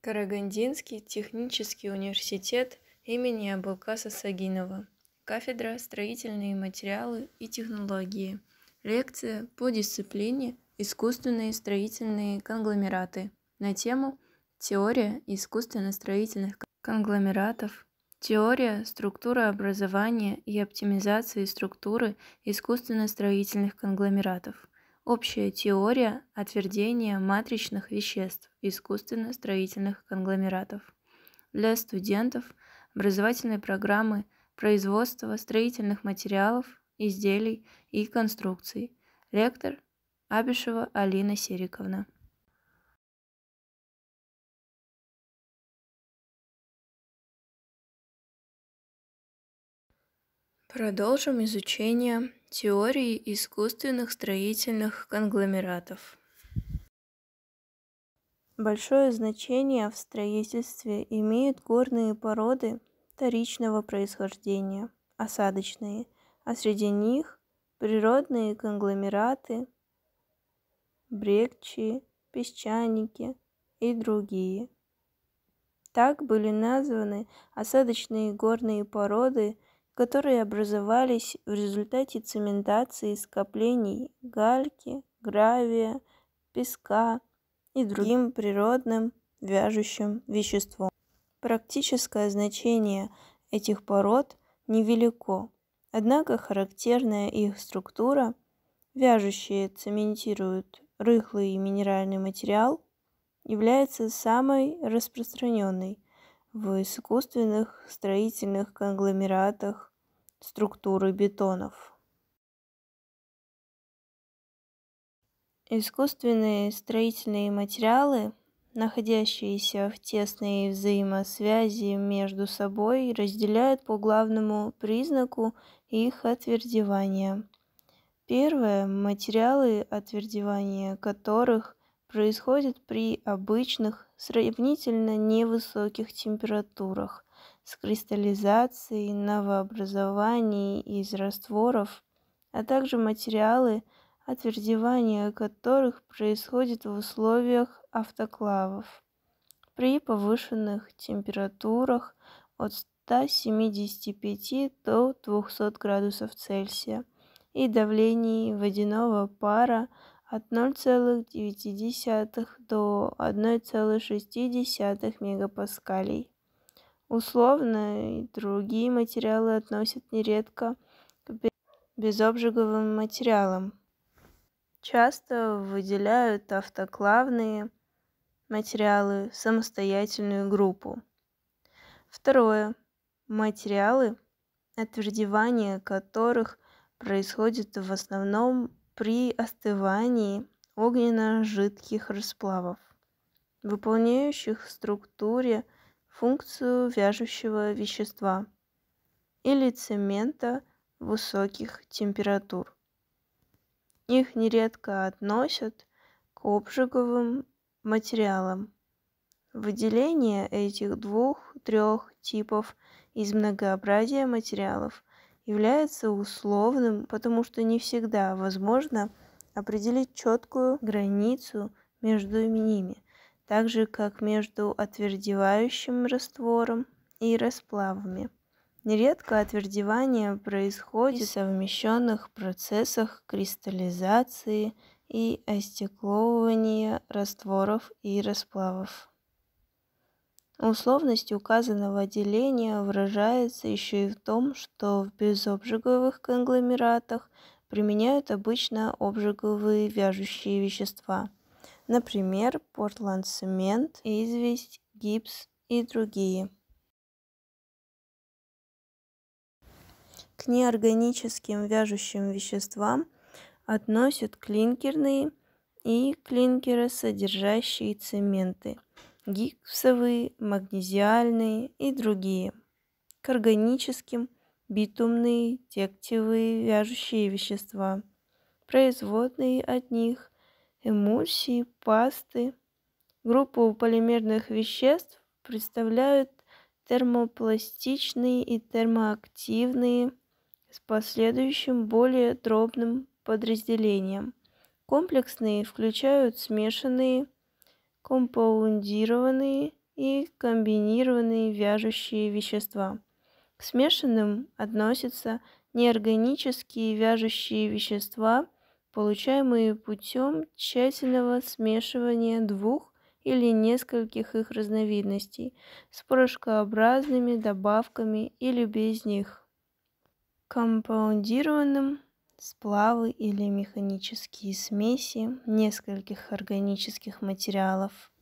Карагандинский технический университет имени Абулкаса Сагинова. Кафедра «Строительные материалы и технологии». Лекция по дисциплине «Искусственные строительные конгломераты» на тему «Теория искусственно-строительных конгломератов. Теория структуры образования и оптимизации структуры искусственно-строительных конгломератов». Общая теория отвердения матричных веществ искусственно-строительных конгломератов. Для студентов образовательной программы производства строительных материалов, изделий и конструкций. Лектор Абишева Алина Сериковна. Продолжим изучение Теории искусственных строительных конгломератов. Большое значение в строительстве имеют горные породы вторичного происхождения, осадочные, а среди них природные конгломераты, брекчи, песчаники и другие. Так были названы осадочные горные породы которые образовались в результате цементации скоплений гальки, гравия, песка и другим природным вяжущим веществом. Практическое значение этих пород невелико, однако характерная их структура, вяжущие цементируют рыхлый минеральный материал, является самой распространенной – в искусственных строительных конгломератах структуры бетонов. Искусственные строительные материалы, находящиеся в тесной взаимосвязи между собой, разделяют по главному признаку их отвердевания. Первое – материалы, отвердевания которых происходит при обычных, сравнительно невысоких температурах с кристаллизацией, новообразований из растворов, а также материалы, отвердевание которых происходит в условиях автоклавов при повышенных температурах от 175 до 200 градусов Цельсия и давлении водяного пара от 0,9 до 1,6 мегапаскалей. Условно и другие материалы относят нередко к безобжиговым материалам. Часто выделяют автоклавные материалы в самостоятельную группу. Второе. Материалы, отвердевание которых происходит в основном при остывании огненно-жидких расплавов, выполняющих в структуре функцию вяжущего вещества или цемента высоких температур. Их нередко относят к обжиговым материалам. Выделение этих двух-трех типов из многообразия материалов является условным, потому что не всегда возможно определить четкую границу между ними, так же как между отвердевающим раствором и расплавами. Нередко отвердевание происходит в совмещенных процессах кристаллизации и остекловывания растворов и расплавов. Условность указанного деления выражается еще и в том, что в безобжиговых конгломератах применяют обычно обжиговые вяжущие вещества, например, портландцемент, известь, гипс и другие. К неорганическим вяжущим веществам относят клинкерные и клинкеры, содержащие цементы – гипсовые, магнезиальные и другие, к органическим, битумные, тективые, вяжущие вещества, производные от них, эмульсии, пасты. Группу полимерных веществ представляют термопластичные и термоактивные с последующим более дробным подразделением. Комплексные включают смешанные – компаундированные и комбинированные вяжущие вещества. К смешанным относятся неорганические вяжущие вещества, получаемые путем тщательного смешивания двух или нескольких их разновидностей с порошкообразными добавками или без них. Компаундированным сплавы или механические смеси нескольких органических материалов.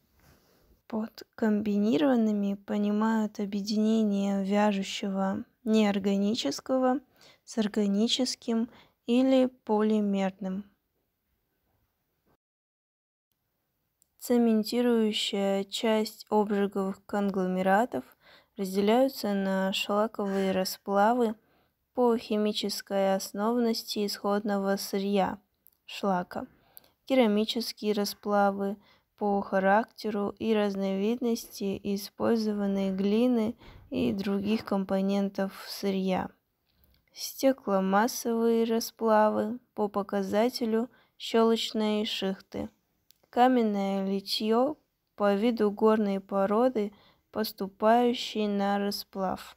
Под комбинированными понимают объединение вяжущего неорганического с органическим или полимерным. Цементирующая часть обжиговых конгломератов разделяются на шлаковые расплавы – по химической основности исходного сырья – шлака, керамические расплавы по характеру и разновидности использованной глины и других компонентов сырья, стекломассовые расплавы по показателю щелочной шихты, каменное литье по виду горной породы, поступающей на расплав,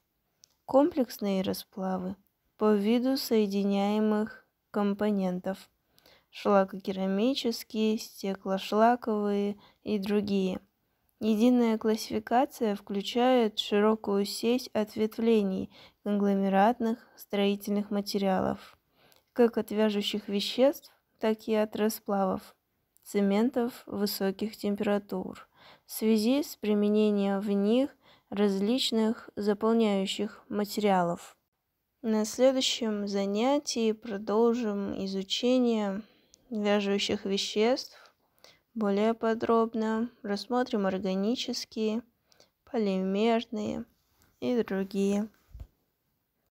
комплексные расплавы – по виду соединяемых компонентов – шлакокерамические, стеклошлаковые и другие. Единая классификация включает широкую сеть ответвлений конгломератных строительных материалов, как от вяжущих веществ, так и от расплавов, цементов высоких температур, в связи с применением в них различных заполняющих материалов. На следующем занятии продолжим изучение вяжущих веществ более подробно. Рассмотрим органические, полимерные и другие.